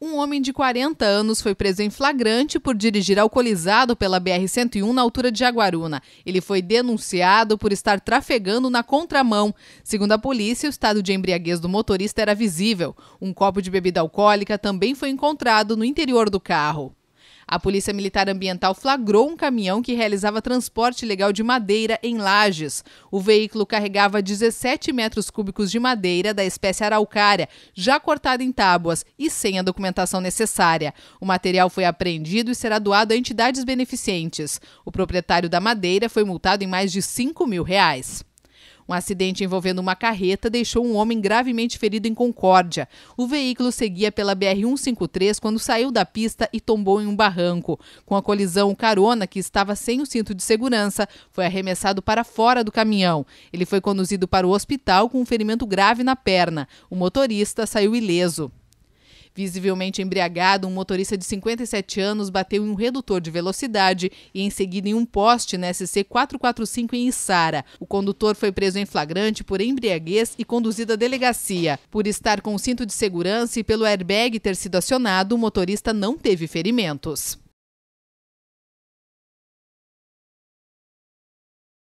Um homem de 40 anos foi preso em flagrante por dirigir alcoolizado pela BR-101 na altura de Jaguaruna. Ele foi denunciado por estar trafegando na contramão. Segundo a polícia, o estado de embriaguez do motorista era visível. Um copo de bebida alcoólica também foi encontrado no interior do carro. A Polícia Militar Ambiental flagrou um caminhão que realizava transporte ilegal de madeira em Lages. O veículo carregava 17 metros cúbicos de madeira da espécie araucária, já cortada em tábuas e sem a documentação necessária. O material foi apreendido e será doado a entidades beneficentes. O proprietário da madeira foi multado em mais de 5 mil reais. Um acidente envolvendo uma carreta deixou um homem gravemente ferido em Concórdia. O veículo seguia pela BR-153 quando saiu da pista e tombou em um barranco. Com a colisão, o carona, que estava sem o cinto de segurança, foi arremessado para fora do caminhão. Ele foi conduzido para o hospital com um ferimento grave na perna. O motorista saiu ileso. Visivelmente embriagado, um motorista de 57 anos bateu em um redutor de velocidade e em seguida em um poste na SC 445 em Içara. O condutor foi preso em flagrante por embriaguez e conduzido à delegacia. Por estar com o cinto de segurança e pelo airbag ter sido acionado, o motorista não teve ferimentos.